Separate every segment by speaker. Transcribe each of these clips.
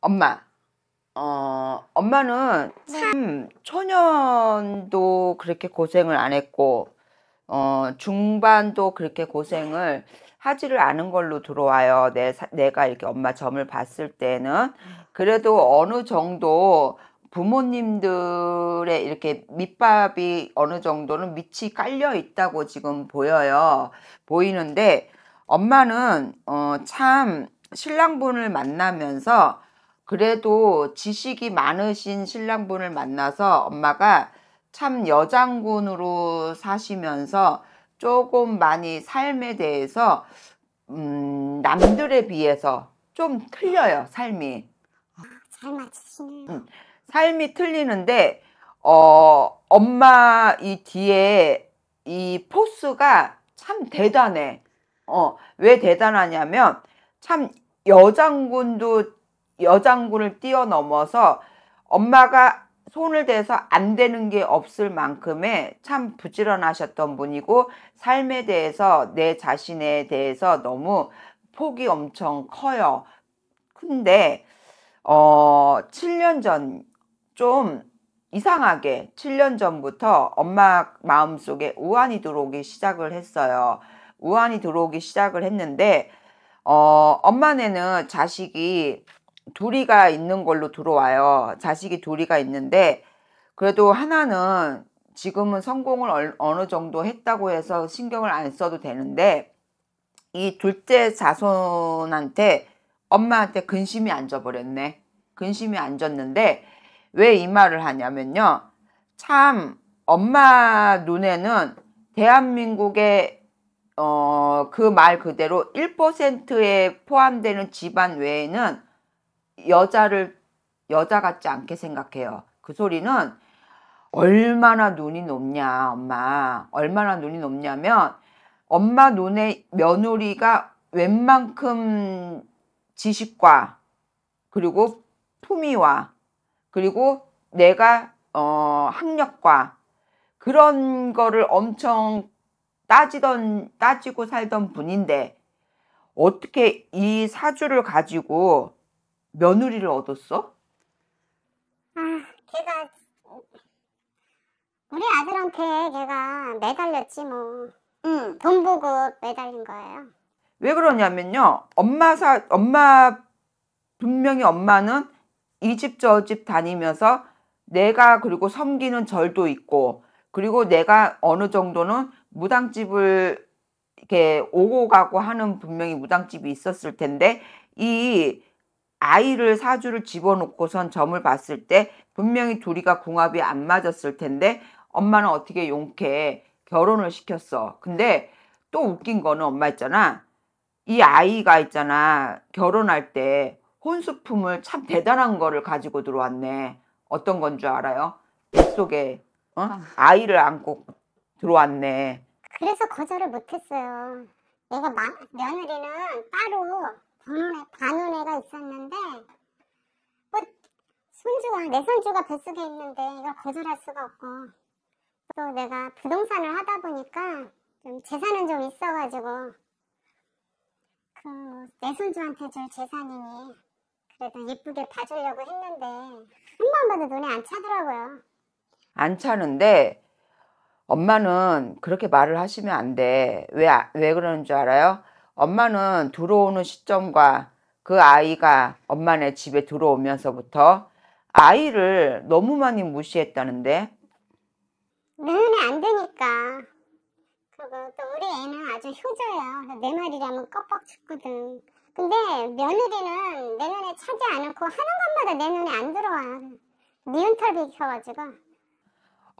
Speaker 1: 엄마. 어, 엄마는 참 음, 초년도 그렇게 고생을 안 했고, 어, 중반도 그렇게 고생을 하지를 않은 걸로 들어와요. 내, 내가 이렇게 엄마 점을 봤을 때는. 그래도 어느 정도 부모님들의 이렇게 밑밥이 어느 정도는 밑이 깔려 있다고 지금 보여요. 보이는데, 엄마는, 어, 참 신랑분을 만나면서 그래도 지식이 많으신 신랑분을 만나서 엄마가 참 여장군으로 사시면서 조금 많이 삶에 대해서 음, 남들에 비해서 좀 틀려요 삶이 아, 음, 삶이 틀리는데 어, 엄마 이 뒤에 이 포스가 참 대단해 어, 왜 대단하냐면 참 여장군도 여장구를 뛰어넘어서 엄마가 손을 대서 안 되는 게 없을 만큼의 참 부지런하셨던 분이고 삶에 대해서 내 자신에 대해서 너무 폭이 엄청 커요. 근데 어 7년 전 좀 이상하게 7년 전부터 엄마 마음속에 우환이 들어오기 시작을 했어요. 우환이 들어오기 시작을 했는데 어 엄마네는 자식이 둘이가 있는 걸로 들어와요. 자식이 둘이가 있는데 그래도 하나는 지금은 성공을 어느 정도 했다고 해서 신경을 안 써도 되는데 이 둘째 자손한테 엄마한테 근심이 안져버렸네 근심이 안았는데왜 이 말을 하냐면요. 참 엄마 눈에는 대한민국의 어, 그 말 그대로 1%에 포함되는 집안 외에는 여자를 여자 같지 않게 생각해요. 그 소리는 얼마나 눈이 높냐, 엄마. 얼마나 눈이 높냐면 엄마 눈에 며느리가 웬만큼 지식과 그리고 품위와 그리고 내가 어, 학력과 그런 거를 엄청 따지던 따지고 살던 분인데 어떻게 이 사주를 가지고 며느리를 얻었어?
Speaker 2: 아, 걔가 우리 아들한테 걔가 매달렸지 뭐. 응, 돈 보고 매달린 거예요.
Speaker 1: 왜 그러냐면요. 엄마 사 엄마 분명히 엄마는 이 집 저 집 다니면서 내가 그리고 섬기는 절도 있고 그리고 내가 어느 정도는 무당집을 이렇게 오고 가고 하는 분명히 무당집이 있었을 텐데 이 아이를 사주를 집어넣고선 점을 봤을 때 분명히 둘이가 궁합이 안 맞았을 텐데 엄마는 어떻게 용케 결혼을 시켰어. 근데 또 웃긴 거는 엄마 있잖아. 이 아이가 있잖아. 결혼할 때 혼수품을 참 대단한 거를 가지고 들어왔네. 어떤 건 줄 알아요? 뱃속에 어? 아. 아이를 안고 들어왔네.
Speaker 2: 그래서 거절을 못했어요. 얘가 막 며느리는 따로 방반에 반운 애가 있었는데 뭐 손주가 내 손주가 뱃속에 있는데 이걸 거절할 수가 없고 또 내가 부동산을 하다 보니까 좀 재산은 좀 있어가지고 그 내 손주한테 줄 재산이니 그래도 예쁘게 봐주려고 했는데 한 번 봐도 눈에 안 차더라고요.
Speaker 1: 안 차는데 엄마는 그렇게 말을 하시면 안 돼. 왜, 아, 왜 그러는 줄 알아요? 엄마는 들어오는 시점과 그 아이가 엄마네 집에 들어오면서부터 아이를 너무 많이 무시했다는데 눈에
Speaker 2: 안드니까 그거 또 우리 애는 아주 효자야내 말이라면 꺽뻑 죽거든 근데 며느리는 내 눈에 차지 않고 하는 것마다 내 눈에 안 들어와 니은털 비켜가지고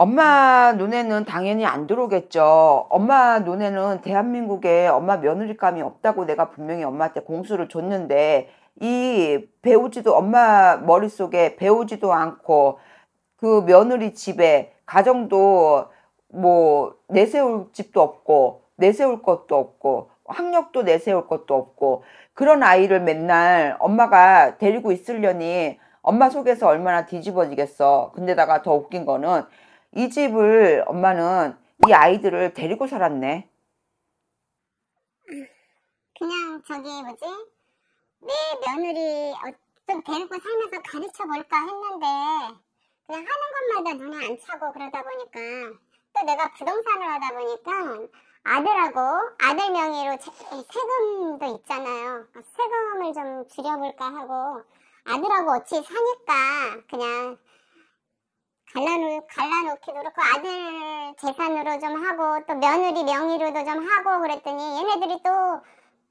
Speaker 1: 엄마 눈에는 당연히 안 들어오겠죠. 엄마 눈에는 대한민국에 엄마 며느리감이 없다고 내가 분명히 엄마한테 공수를 줬는데 이 배우지도 엄마 머릿속에 배우지도 않고 그 며느리 집에 가정도 뭐 내세울 집도 없고 내세울 것도 없고 학력도 내세울 것도 없고 그런 아이를 맨날 엄마가 데리고 있으려니 엄마 속에서 얼마나 뒤집어지겠어. 근데다가 더 웃긴 거는 이 집을 엄마는 이 아이들을 데리고 살았네.
Speaker 2: 그냥 저기 뭐지? 내 며느리 좀 데리고 살면서 가르쳐 볼까 했는데 그냥 하는 것마다 눈에 안 차고 그러다 보니까 또 내가 부동산을 하다 보니까 아들하고 아들 명의로 세금도 있잖아요. 그러니까 세금을 좀 줄여볼까 하고 아들하고 어찌 사니까 그냥 갈라놓, 갈라놓기도 그렇고 아들 재산으로 좀 하고 또 며느리 명의로도 좀 하고 그랬더니 얘네들이 또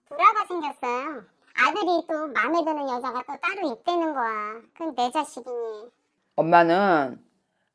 Speaker 2: 불화가 생겼어요. 아들이 또 마음에 드는 여자가 또 따로 있다는 거야. 그건 내 자식이니.
Speaker 1: 엄마는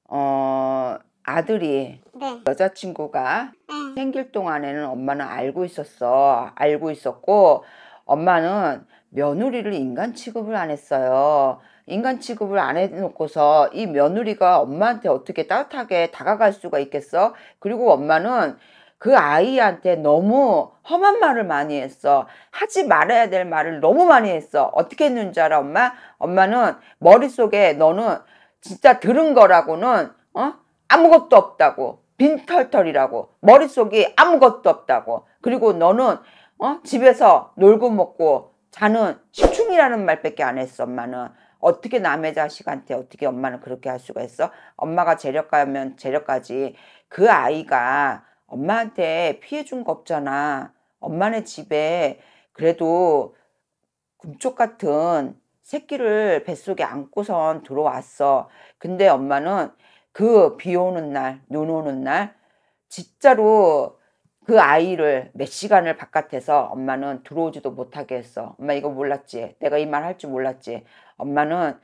Speaker 1: 어 아들이 네. 여자친구가 네. 생길 동안에는 엄마는 알고 있었어. 알고 있었고 엄마는 며느리를 인간 취급을 안 했어요. 인간 취급을 안 해놓고서 이 며느리가 엄마한테 어떻게 따뜻하게 다가갈 수가 있겠어? 그리고 엄마는 그 아이한테 너무 험한 말을 많이 했어. 하지 말아야 될 말을 너무 많이 했어. 어떻게 했는지 알아, 엄마? 엄마는 머릿속에 너는 진짜 들은 거라고는, 어? 아무것도 없다고. 빈털털이라고. 머릿속이 아무것도 없다고. 그리고 너는, 어? 집에서 놀고 먹고 자는 식충이라는 말밖에 안 했어, 엄마는. 어떻게 남의 자식한테 어떻게 엄마는 그렇게 할 수가 있어? 엄마가 재력가면 재력까지 그 아이가 엄마한테 피해 준 거 없잖아. 엄마네 집에 그래도 금쪽 같은 새끼를 뱃속에 안고선 들어왔어. 근데 엄마는 그 비 오는 날, 눈 오는 날 진짜로 그 아이를 몇 시간을 바깥에서 엄마는 들어오지도 못하게 했어. 엄마 이거 몰랐지. 내가 이 말 할 줄 몰랐지. 엄마는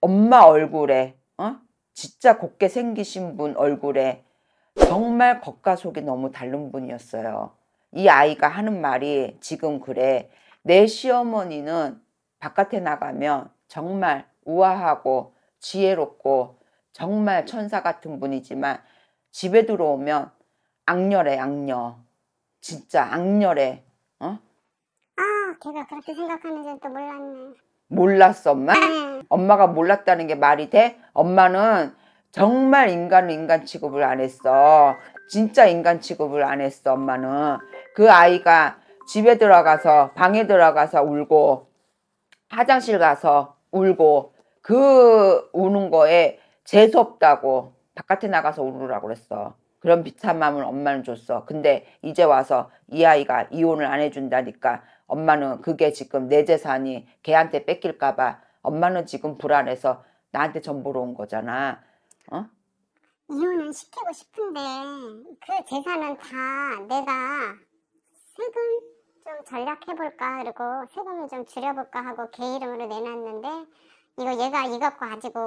Speaker 1: 엄마 얼굴에 어? 진짜 곱게 생기신 분 얼굴에 정말 겉과 속이 너무 다른 분이었어요. 이 아이가 하는 말이 지금 그래. 내 시어머니는 바깥에 나가면 정말 우아하고 지혜롭고 정말 천사 같은 분이지만 집에 들어오면 악녀래 악녀 진짜 악녀래 어?
Speaker 2: 아 걔가 그렇게 생각하는지 또 몰랐네
Speaker 1: 몰랐어 엄마? 네. 엄마가 몰랐다는 게 말이 돼? 엄마는 정말 인간은 인간 취급을 안 했어 진짜 인간 취급을 안 했어 엄마는 그 아이가 집에 들어가서 방에 들어가서 울고 화장실 가서 울고 그 우는 거에 재수없다고 바깥에 나가서 울으라고 그랬어 그런 비참함을 엄마는 줬어. 근데 이제 와서 이 아이가 이혼을 안 해준다니까 엄마는 그게 지금 내 재산이 걔한테 뺏길까봐 엄마는 지금 불안해서 나한테 전보로온 거잖아. 어?
Speaker 2: 이혼은 시키고 싶은데 그 재산은 다 내가 세금 좀 절약해볼까 그리고 세금을 좀 줄여볼까 하고 걔 이름으로 내놨는데 이거 얘가 이 갖고 가지고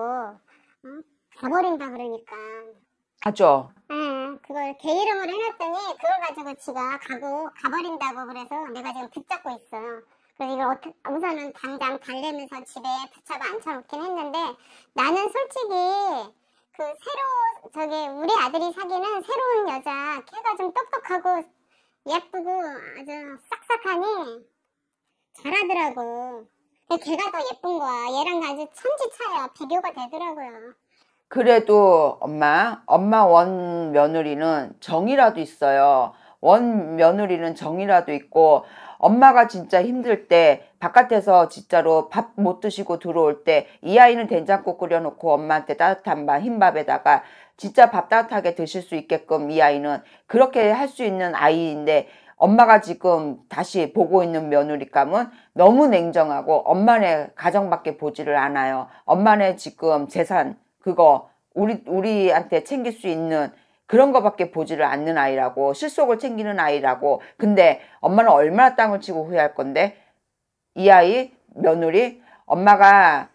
Speaker 2: 응? 어? 가버린다 그러니까 맞죠? 그걸 개 이름으로 해놨더니 그걸 가지고 지가 가고 가버린다고 그래서 내가 지금 붙잡고 있어. 요 그래서 이걸 어떻게, 우선은 당장 달래면서 집에 붙잡아 앉혀놓긴 했는데 나는 솔직히 그 새로 저기 우리 아들이 사귀는 새로운 여자 걔가 좀 똑똑하고 예쁘고 아주 싹싹하니 잘하더라고. 걔가 더 예쁜 거야. 얘랑 같이 천지 차야. 비교가 되더라고요.
Speaker 1: 그래도 엄마, 엄마 원 며느리는 정이라도 있어요. 원 며느리는 정이라도 있고 엄마가 진짜 힘들 때 바깥에서 진짜로 밥 못 드시고 들어올 때 이 아이는 된장국 끓여놓고 엄마한테 따뜻한 밥 흰밥에다가 진짜 밥 따뜻하게 드실 수 있게끔 이 아이는 그렇게 할 수 있는 아이인데 엄마가 지금 다시 보고 있는 며느리감은 너무 냉정하고 엄마네 가정밖에 보지를 않아요. 엄마네 지금 재산 그거 우리 우리한테 챙길 수 있는 그런 것밖에 보지를 않는 아이라고 실속을 챙기는 아이라고 근데 엄마는 얼마나 땅을 치고 후회할 건데 이 아이 며느리 엄마가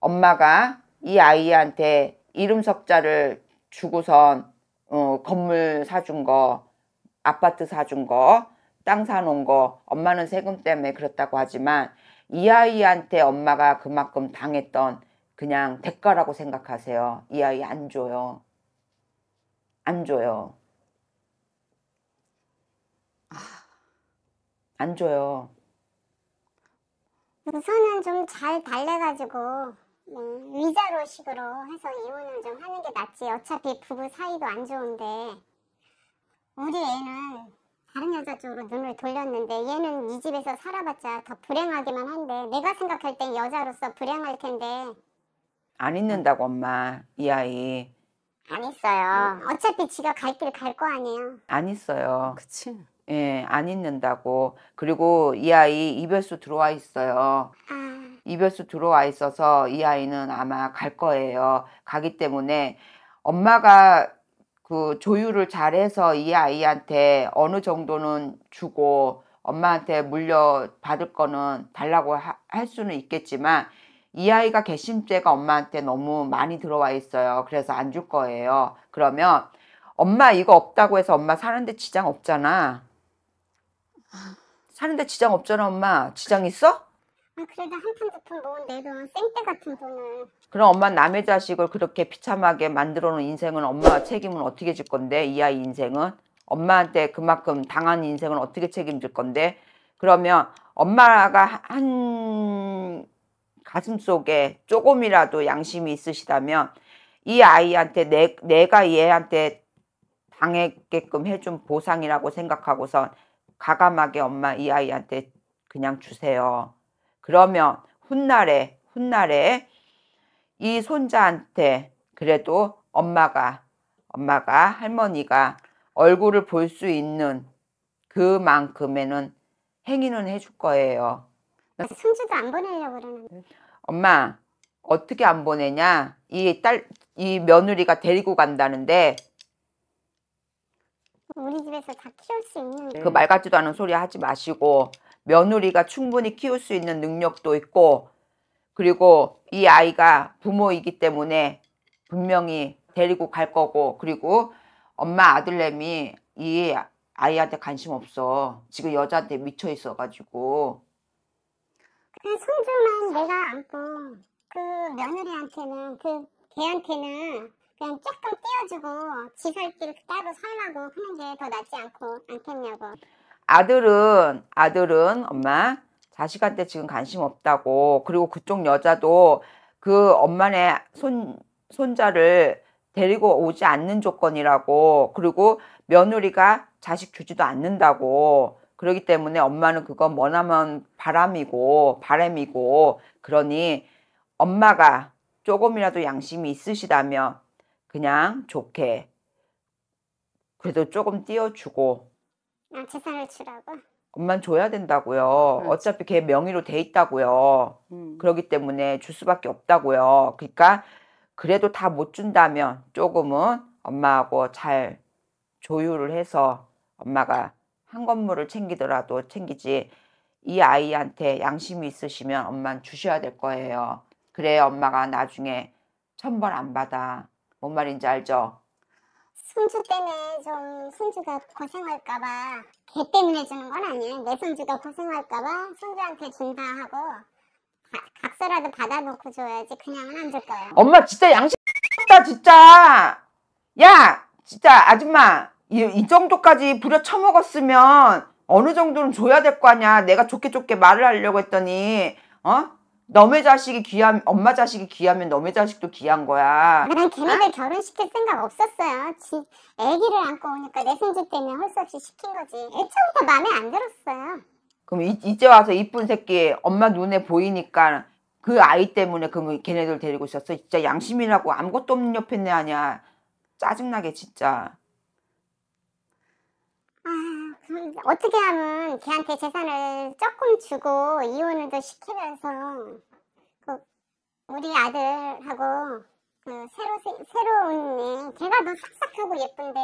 Speaker 1: 엄마가 이 아이한테 이름 석자를 주고선 어, 건물 사준 거 아파트 사준 거 땅 사놓은 거 엄마는 세금 때문에 그렇다고 하지만 이 아이한테 엄마가 그만큼 당했던 그냥 대가라고 생각하세요. 이 아이 안 줘요. 안 줘요. 안 줘요.
Speaker 2: 우선은 좀 잘 달래가지고 음, 위자로 식으로 해서 이혼을 좀 하는 게 낫지. 어차피 부부 사이도 안 좋은데 우리 애는 다른 여자 쪽으로 눈을 돌렸는데 얘는 이 집에서 살아봤자 더 불행하기만 한데 내가 생각할 땐 여자로서 불행할 텐데
Speaker 1: 안 있는다고 엄마 이 아이
Speaker 2: 안 있어요. 어차피 지가 갈 길 갈 거 아니에요.
Speaker 1: 안 있어요. 그치. 예, 안 있는다고. 그리고 이 아이 이별수 들어와 있어요. 아, 이별수 들어와 있어서 이 아이는 아마 갈 거예요. 가기 때문에 엄마가 그 조율을 잘해서 이 아이한테 어느 정도는 주고 엄마한테 물려 받을 거는 달라고 하- 할 수는 있겠지만 이 아이가 개심죄가 엄마한테 너무 많이 들어와 있어요. 그래서 안 줄 거예요. 그러면 엄마 이거 없다고 해서 엄마 사는데 지장 없잖아. 사는데 지장 없잖아 엄마. 지장 있어? 아,
Speaker 2: 그래도 한푼 두푼 모은 대로 생떼 같은 돈을
Speaker 1: 그럼 엄마 남의 자식을 그렇게 비참하게 만들어 놓은 인생은 엄마 책임은 어떻게 질 건데 이 아이 인생은 엄마한테 그만큼 당한 인생은 어떻게 책임질 건데 그러면 엄마가 한 가슴 속에 조금이라도 양심이 있으시다면 이 아이한테 내, 내가 얘한테 당했게끔 해준 보상이라고 생각하고선 가감하게 엄마 이 아이한테 그냥 주세요. 그러면 훗날에 훗날에 이 손자한테 그래도 엄마가 엄마가 할머니가 얼굴을 볼 수 있는 그만큼에는 행위는 해줄 거예요.
Speaker 2: 손주도 안 보내려고 그러는데.
Speaker 1: 엄마 어떻게 안 보내냐 이 딸 이 며느리가 데리고 간다는데
Speaker 2: 우리 집에서 다 키울 수 있는 네. 그말 같지도
Speaker 1: 않은 소리 하지 마시고 며느리가 충분히 키울 수 있는 능력도 있고 그리고 이 아이가 부모이기 때문에 분명히 데리고 갈 거고 그리고 엄마 아들내미 이 아이한테 관심 없어 지금 여자한테 미쳐 있어가지고
Speaker 2: 그 손주만 내가 안고 그 며느리한테는 그 걔한테는 그냥 조금 띄워주고 지살길 따로 살라고 하는 게 더 낫지 않고 않겠냐고.
Speaker 1: 아들은 아들은 엄마 자식한테 지금 관심 없다고 그리고 그쪽 여자도 그 엄마네 손 손자를 데리고 오지 않는 조건이라고 그리고 며느리가 자식 주지도 않는다고 그러기 때문에 엄마는 그건 뭐나면 바람이고 바램이고 그러니 엄마가 조금이라도 양심이 있으시다면 그냥 좋게 그래도 조금 띄워주고
Speaker 2: 아, 재산을 주라고?
Speaker 1: 엄만 줘야 된다고요. 그렇지. 어차피 걔 명의로 돼 있다고요. 음. 그러기 때문에 줄 수밖에 없다고요. 그러니까 그래도 다 못 준다면 조금은 엄마하고 잘 조율을 해서 엄마가 한 건물을 챙기더라도 챙기지 이 아이한테 양심이 있으시면 엄만 주셔야 될 거예요. 그래야 엄마가 나중에 천벌 안 받아. 뭔 말인지 알죠?
Speaker 2: 손주 때문에 좀 손주가 고생할까봐 걔 때문에 주는 건 아니에요. 내 손주가 고생할까봐 손주한테 준다 하고 각서라도 받아놓고 줘야지 그냥은 안 줄
Speaker 1: 거예요. 엄마 진짜 양심 없다 진짜. 야 진짜 아줌마 이, 이 정도까지 부려 처먹었으면 어느 정도는 줘야 될 거 아니야. 내가 좋게 좋게 말을 하려고 했더니 어? 너의 자식이 귀한 엄마 자식이 귀하면 너의 자식도 귀한 거야. 난 걔네들
Speaker 2: 아? 결혼시킬 생각 없었어요. 지, 애기를 안고 오니까 내 승질 때문에 헐수 없이 시킨 거지. 애초부터 마음에 안 들었어요.
Speaker 1: 그럼 이, 제 와서 이쁜 새끼 엄마 눈에 보이니까 그 아이 때문에 그 걔네들 데리고 있었어. 진짜 양심이라고 아무것도 없는 옆에 내 아니야. 짜증나게 진짜.
Speaker 2: 어떻게 하면 걔한테 재산을 조금 주고 이혼을 더 시키면서 그 우리 아들하고 그 새로 새로운 애 걔가 더 싹싹하고 예쁜데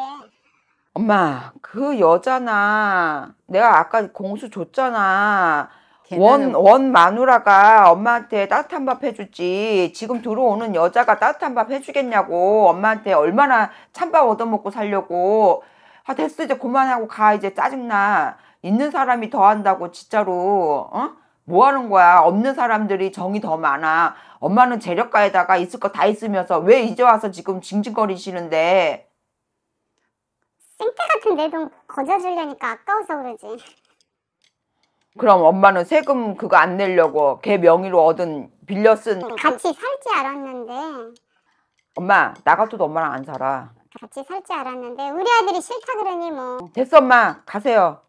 Speaker 1: 엄마 그 여자나 내가 아까 공수 줬잖아 원, 원 마누라가 엄마한테 따뜻한 밥 해주지. 지금 들어오는 여자가 따뜻한 밥 해주겠냐고. 엄마한테 얼마나 찬밥 얻어먹고 살려고. 아 됐어 이제 그만하고 가 이제 짜증나 있는 사람이 더 한다고 진짜로 어? 뭐 하는 거야 없는 사람들이 정이 더 많아 엄마는 재력가에다가 있을 거 다 있으면서 왜 이제 와서 지금 징징거리시는데
Speaker 2: 생태 같은 내 돈 거저 주려니까 아까워서 그러지
Speaker 1: 그럼 엄마는 세금 그거 안 내려고 걔 명의로 얻은 빌려 쓴 같이
Speaker 2: 살지 알았는데
Speaker 1: 엄마 나 같아도 엄마랑 안 살아
Speaker 2: 같이 살 줄 알았는데 우리 아들이 싫다 그러니 뭐
Speaker 1: 됐어 엄마 가세요